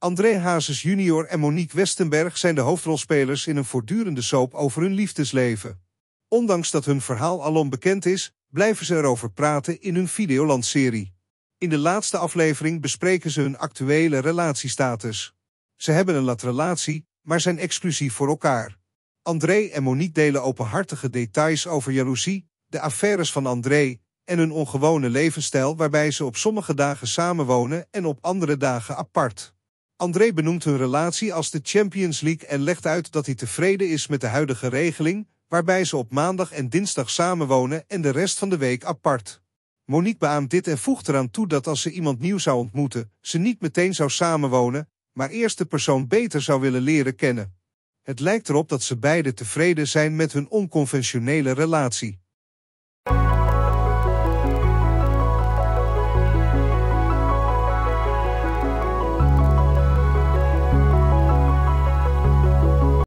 André Hazes Jr. en Monique Westenberg zijn de hoofdrolspelers in een voortdurende soap over hun liefdesleven. Ondanks dat hun verhaal alom bekend is, blijven ze erover praten in hun videolandserie. In de laatste aflevering bespreken ze hun actuele relatiestatus. Ze hebben een latrelatie, maar zijn exclusief voor elkaar. André en Monique delen openhartige details over jaloezie, de affaires van André en hun ongewone levensstijl waarbij ze op sommige dagen samenwonen en op andere dagen apart. André benoemt hun relatie als de Champions League en legt uit dat hij tevreden is met de huidige regeling, waarbij ze op maandag en dinsdag samenwonen en de rest van de week apart. Monique beaamt dit en voegt eraan toe dat als ze iemand nieuw zou ontmoeten, ze niet meteen zou samenwonen, maar eerst de persoon beter zou willen leren kennen. Het lijkt erop dat ze beiden tevreden zijn met hun onconventionele relatie.